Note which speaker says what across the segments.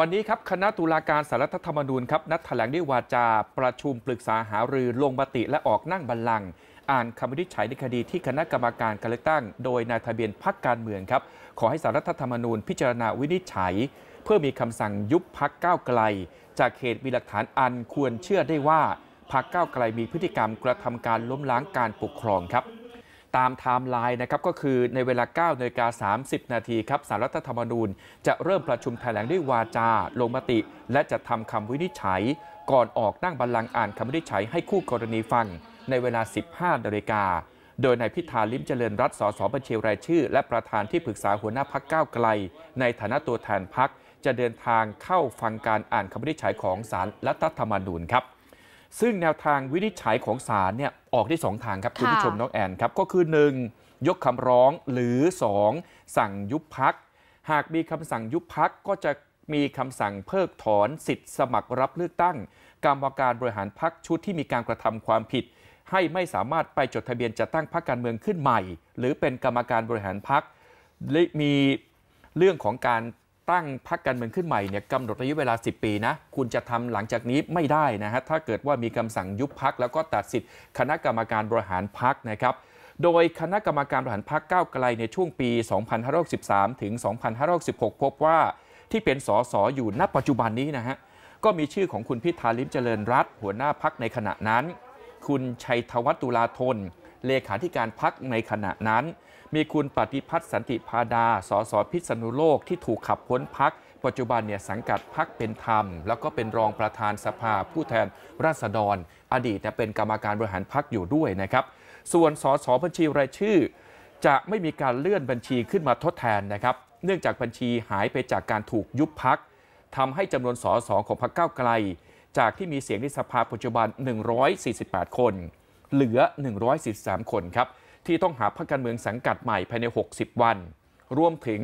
Speaker 1: วันนี้ครับ คณะตุลาการสารรัฐธรรมนูญครับนัดแถลงด้วยวาจาประชุมปรึกษาหารือลงมติและออกนั่งบัลลังก์อ่านคำวินิจฉัยในคดีที่คณะกรรมการการเลือกตั้ง โดยนายทะเบียนพักการเมืองครับขอให้สารรัฐธรรมนูญพิจารณาวินิจฉัย เพื่อมีคำสั่งยุบพักก้าวไกล จากเหตุมีหลักฐานอันควรเชื่อได้ว่าพักก้าวไกลมีพฤติกรรมกระทำการล้มล้างการปกครองครับตามไทม์ไลน์นะครับก็คือในเวลา9นาฬิกา30 นาทีครับสารรัฐธรรมนูญ จะเริ่มประชุมแถลงด้วยวาจาลงมติ และจะทำคำวินิจฉัย ก่อนออกนั่งบัลลังก์อ่านคำวินิจฉัยให้คู่กรณีฟัง ในเวลา 15นาฬิกาโดยนายพิธาลิมเจริญรัตสสบัญชีรายชื่อ และประธานที่ปรึกษาหัวหน้าพักก้าวไกล ในฐานะตัวแทนพักจะเดินทางเข้าฟังการอ่านคำวินิจฉัยของสารรัฐธรรมนูญครับซึ่งแนวทางวินิจฉัยของศาลเนี่ยออกได้สองทางครับคุณผู้ชมน้องแอนครับ ก็คือ 1. ยกคำร้องหรือ 2. สั่งยุบพัก หากมีคำสั่งยุบพักก็จะมีคำสั่งเพิกถอนสิทธิ์ สมัครรับเลือกตั้ง กรรมการบริหารพักชุดที่มีการกระทำความผิด ให้ไม่สามารถไปจดทะเบียนจัดตั้งพรรคการเมืองขึ้นใหม่ หรือเป็นกรรมการบริหารพักมีเรื่องของการตั้งพักการเมืองขึ้นใหม่เนี่ยกำหนดระยะเวลา 10 ปีนะคุณจะทำหลังจากนี้ไม่ได้นะฮะถ้าเกิดว่ามีคำสั่งยุบพักแล้วก็ตัดสิทธิ์คณะกรรมการบริหารพักนะครับโดยคณะกรรมการบริหารพักก้าวไกลในช่วงปี2563ถึง2566พบว่าที่เป็นสสอยู่ณปัจจุบันนี้นะฮะก็มีชื่อของคุณพิธาลิมเจริญรัตหัวหน้าพักในขณะนั้น คุณชัยธวัฒตุลาธนเลขาธิการพักในขณะนั้นมีคุณปฏิพัฒน์สันติพาดา สสพิษณุโลกที่ถูกขับพ้นพัก ปัจจุบันเนี่ยสังกัดพักเป็นธรรมแล้วก็เป็นรองประธานสภา ผู้แทนราษฎร อดีต่เป็นกรรมการบริหารพักอยู่ด้วยนะครับ ส่วนสสบัญชีรายชื่อ จะไม่มีการเลื่อนบัญชีขึ้นมาทดแทนนะครับ เนื่องจากบัญชีหายไปจากการถูกยุบพักทำให้จำนวนสสของพรรคก้าไกลจากที่มีเสียงในสภาปัจจุบัน 148 คน เหลือ 143 คนครับที่ต้องหาพรรคการเมืองสังกัดใหม่ ภายใน 60 วัน รวมถึง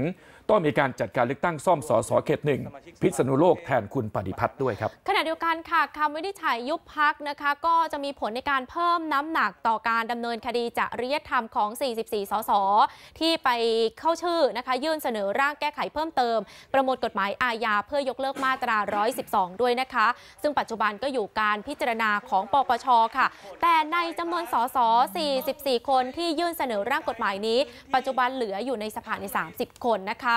Speaker 1: ต้องมีการจัดการเลือกตั้งซ่อมสอสอเขตหนึ่งพิษณุโลกแทนคุณปฏิพัฒน์ด้วยครับ
Speaker 2: ขณะเดียวกันค่ะ คำวินิจฉัยยุบพักนะคะ ก็จะมีผลในการเพิ่มน้ำหนักต่อการดำเนินคดีจริยธรรมของ 44สสที่ไปเข้าชื่อนะคะยื่นเสนอร่างแก้ไขเพิ่มเติมประมวลกฎหมายอาญาเพื่อยกเลิกมาตรา 112 ด้วยนะคะ ซึ่งปัจจุบันก็อยู่การพิจารณาของปปชค่ะแต่ในจำนวนสส44 คนที่ยื่นเสนอร่างกฎหมายนี้ปัจจุบันเหลืออยู่ในสภาใน 30 คนนะคะ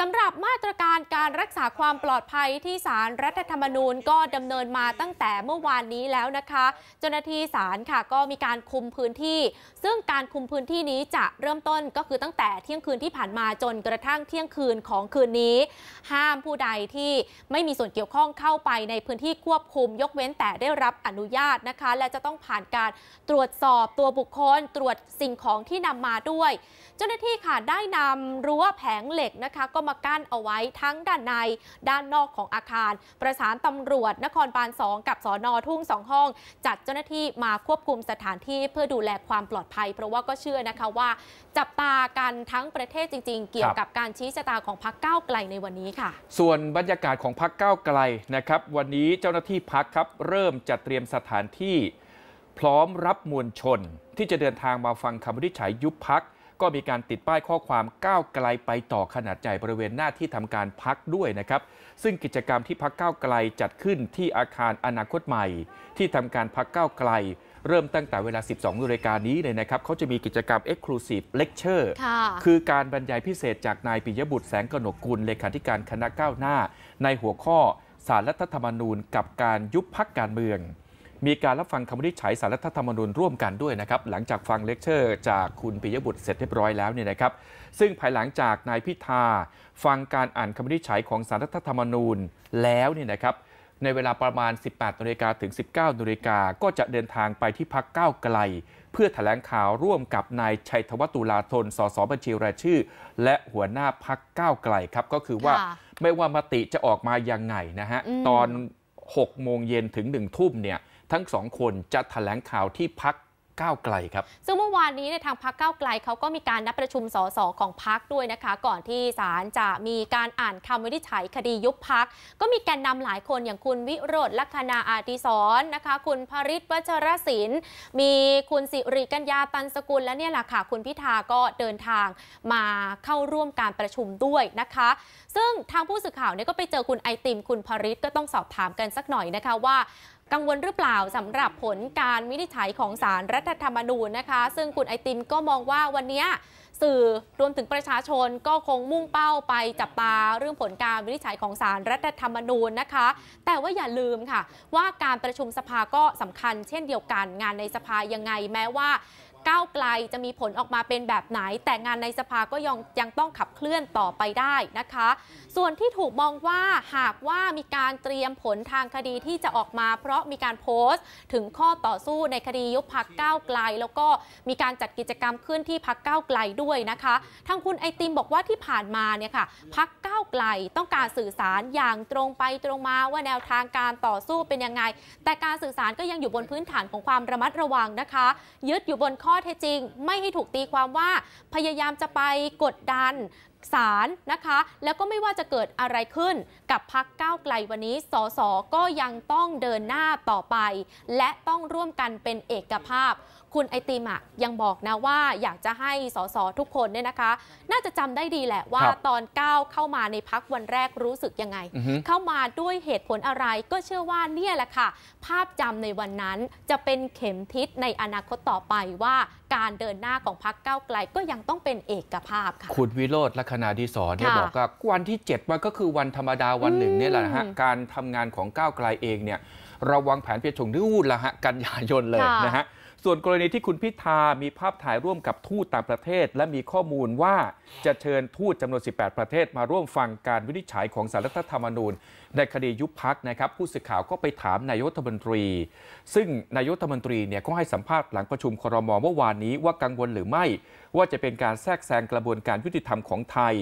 Speaker 2: สำหรับมาตรการการรักษาความปลอดภัยที่ศาลรรัฐธรรมนูญก็ดำเนินมาตั้งแต่เมื่อวานนี้แล้วนะคะ เจ้าหน้าที่ศาลค่ะ ก็มีการคุมพื้นที่ ซึ่งการคุมพื้นที่นี้จะเริ่มต้นก็คือตั้งแต่เที่ยงคืนที่ผ่านมาจนกระทั่งเที่ยงคืนของคืนนี้ ห้ามผู้ใดที่ไม่มีส่วนเกี่ยวข้องเข้าไปในพื้นที่ควบคุมยกเว้นแต่ได้รับอนุญาตนะคะ และจะต้องผ่านการตรวจสอบตัวบุคคล ตรวจสิ่งของที่นำมาด้วย เจ้าหน้าที่ค่ะได้นำรั้วแผงเหล็กนะคะก็มากั้นเอาไว้ทั้งด้านในด้านนอกของอาคาร ประสานตำรวจนครบาล2กับสอนอทุ่งสองห้อง จัดเจ้าหน้าที่มาควบคุมสถานที่เพื่อดูแลความปลอดภัย เพราะว่าก็เชื่อนะคะว่า จับตากันทั้งประเทศจริงๆ เกี่ยวกับการชี้ชะตาของพักเก้าไกลในวันนี้ค่ะ
Speaker 1: ส่วนบรรยากาศของพักเก้าไกลนะครับวันนี้เจ้าหน้าที่พักครับเริ่มจัดเตรียมสถานที่พร้อมรับมวลชนที่จะเดินทางมาฟังคำวินิจฉัยยุบพักก็มีการติดป้ายข้อความก้าวไกลไปต่อขนาดใหญ่บริเวณหน้าที่ทำการพักด้วยนะครับ ซึ่งกิจกรรมที่พักก้าวไกลจัดขึ้นที่อาคารอนาคตใหม่ ที่ทำการพักก้าวไกล เริ่มตั้งแต่เวลา 12นาฬิกานี้เลยนะครับเขาจะมีกิจกรรม Exclusive Lecture คือการบรรยายพิเศษจากนายปิยบุตรแสงกนกกุลเลขาธิการคณะก้าวหน้า ในหัวข้อสารรัฐธรรมนูญกับการยุบพักการเมืองมีการรับฟังคำวินิจฉัยสารรัฐธรรมนูญร่วมกันด้วยนะครับ หลังจากฟังเลคเชอร์จากคุณปิยบุตรเสร็จเรียบร้อยแล้วเนี่ยนะครับซึ่งภายหลังจากนายพิธา ฟังการอ่านคำวินิจฉัยของสารรัฐธรรมนูญแล้วเนี่ยนะครับในเวลาประมาณ 18นาฬิกาถึง 19นาฬิกาก็จะเดินทางไปที่พักก้าวไกล เพื่อแถลงข่าวร่วมกับนายชัยธวัตุลาธนสสบัญชีรายชื่อ และหัวหน้าพักก้าวไกลครับก็คือว่าไม่ว่ามติจะออกมายังไงนะฮะตอน6โมงเย็นถึง 1 ทุ่มเนี่ยทั้งสองคนจะถแถลงข่าวที่พักก้าวไกลครับ
Speaker 2: ซึ่งเมื่อวานนี้ในทางพักก้าวไกลเขาก็มีการนัดประชุมสสของพักด้วยนะคะ ก่อนที่ศาลจะมีการอ่านคำวินิจฉัยคดียุบพัก ก็มีแกนนำหลายคนอย่างคุณวิโรธลัคนาอาทิสรนนะคะคุณภริศวัชรศิลป์มีคุณสิริกัญญาตันสกุลและเนี่ยแหละค่ะคุณพิธาก็เดินทางมาเข้าร่วมการประชุมด้วยนะคะ ซึ่งทางผู้สื่อข่าวเนี่ยก็ไปเจอคุณไอติมคุณภริศก็ต้องสอบถามกันสักหน่อยนะคะว่ากังวลหรือเปล่าสำหรับผลการวินิจฉัยของสารรัฐธรรมนูญนะคะ ซึ่งคุณไอติมก็มองว่าวันนี้สื่อรวมถึงประชาชนก็คงมุ่งเป้าไปจับตาเรื่องผลการวินิจฉัยของสารรัฐธรรมนูญนะคะ แต่ว่าอย่าลืมค่ะว่าการประชุมสภาก็สำคัญเช่นเดียวกันงานในสภายังไงแม้ว่าก้าวไกลจะมีผลออกมาเป็นแบบไหนแต่งานในสภาก็ยังยังต้องขับเคลื่อนต่อไปได้นะคะ ส่วนที่ถูกมองว่าหากว่ามีการเตรียมผลทางคดีที่จะออกมา เพราะมีการโพสต์ถึงข้อต่อสู้ในคดียุบพักก้าวไกล แล้วก็มีการจัดกิจกรรมขึ้นที่พักก้าวไกลด้วยนะคะทางคุณไอติมบอกว่าที่ผ่านมาเนี่ยค่ะพักก้าวไกลต้องการสื่อสารอย่างตรงไปตรงมาว่าแนวทางการต่อสู้เป็นยังไงแต่การสื่อสารก็ยังอยู่บนพื้นฐานของความระมัดระวังนะคะยึดอยู่บนข้อเท็จจริงไม่ให้ถูกตีความว่าพยายามจะไปกดดันศาลนะคะ แล้วก็ไม่ว่าจะเกิดอะไรขึ้นกับพักก้าวไกลวันนี้สสก็ยังต้องเดินหน้าต่อไป และต้องร่วมกันเป็นเอกภาพคุณไอติมะยังบอกนะว่าอยากจะให้สสทุกคนเนี่ยนะคะ น่าจะจำได้ดีแหละว่าตอนก้าวเข้ามาในพักวันแรกรู้สึกยังไง เข้ามาด้วยเหตุผลอะไรก็เชื่อว่าเนี่ยแหละค่ะ ภาพจำในวันนั้นจะเป็นเข็มทิศในอนาคตต่อไปว่าการเดินหน้าของพักก้าวไกลก็ยังต้องเป็นเอกภาพค่ะ
Speaker 1: คุณวิโรธลัคนาดีสอนเนี่ยบอกว่าวันที่7มันก็คือวันธรรมดาวันหนึ่งเนี่ยแหละฮะการทำงานของก้าวไกลเองเนี่ยเราวางแผนไปถชงนู่นละฮะกันยายนเลยนะฮะส่วนกรณีที่คุณพิธามีภาพถ่ายร่วมกับทูตต่างประเทศ และมีข้อมูลว่าจะเชิญทูตจำนวน 18 ประเทศมาร่วมฟังการวินิจฉัยของสารรัฐธรรมนูญ ในคดียุบพักนะครับ ผู้สื่อข่าวก็ไปถามนายกรัฐมนตรี ซึ่งนายกรัฐมนตรีเนี่ย ก็ให้สัมภาษณ์หลังประชุมครมเมื่อวานนี้ว่ากังวลหรือไม่ ว่าจะเป็นการแทรกแซงกระบวนการยุติธรรมของไทย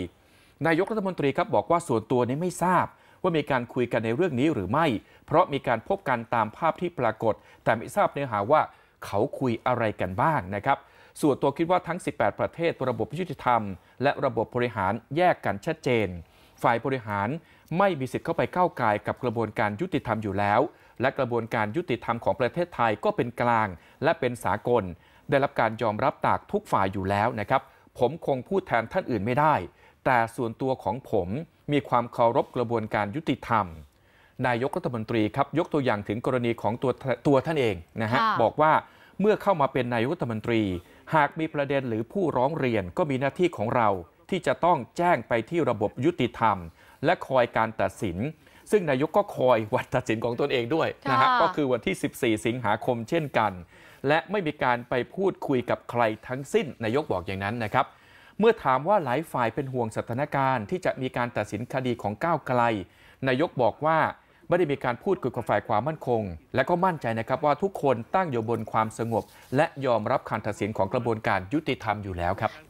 Speaker 1: นายกรัฐมนตรีครับบอกว่าส่วนตัวนี้ไม่ทราบ ว่ามีการคุยกันในเรื่องนี้หรือไม่ เพราะมีการพบกันตามภาพที่ปรากฏ แต่ไม่ทราบเนื้อหาว่าเขาคุยอะไรกันบ้างนะครับ ส่วนตัวคิดว่าทั้ง 18 ประเทศ ระบบยุติธรรม และระบบบริหารแยกกันชัดเจน ฝ่ายบริหารไม่มีสิทธิ์เข้าไปก้าวไกลกับกระบวนการยุติธรรมอยู่แล้ว และกระบวนการยุติธรรมของประเทศไทยก็เป็นกลางและเป็นสากล ได้รับการยอมรับจากทุกฝ่ายอยู่แล้วนะครับ ผมคงพูดแทนท่านอื่นไม่ได้ แต่ส่วนตัวของผมมีความเคารพกระบวนการยุติธรรมนายกรัฐมนตรีครับยกตัวอย่างถึงกรณีของตัวตัวท่านเองนะฮะบอกว่าเมื่อเข้ามาเป็นนายกรัฐมนตรี หากมีประเด็นหรือผู้ร้องเรียนก็มีหน้าที่ของเราที่จะต้องแจ้งไปที่ระบบยุติธรรม และคอยการตัดสิน ซึ่งนายกก็คอยวันตัดสินของตนเองด้วยนะฮะก็คือวันที่ 14 สิงหาคมเช่นกัน และไม่มีการไปพูดคุยกับใครทั้งสิ้นนายกบอกอย่างนั้นนะครับ เมื่อถามว่าหลายฝ่ายเป็นห่วงสถานการณ์ ที่จะมีการตัดสินคดีของก้าวไกลนายกบอกว่าไม่ได้มีการพูดคุยกับฝ่ายความมั่นคง และก็มั่นใจนะครับว่าทุกคนตั้งอยู่บนความสงบและยอมรับคันตัดสินของกระบวนการยุติธรรมอยู่แล้วครับ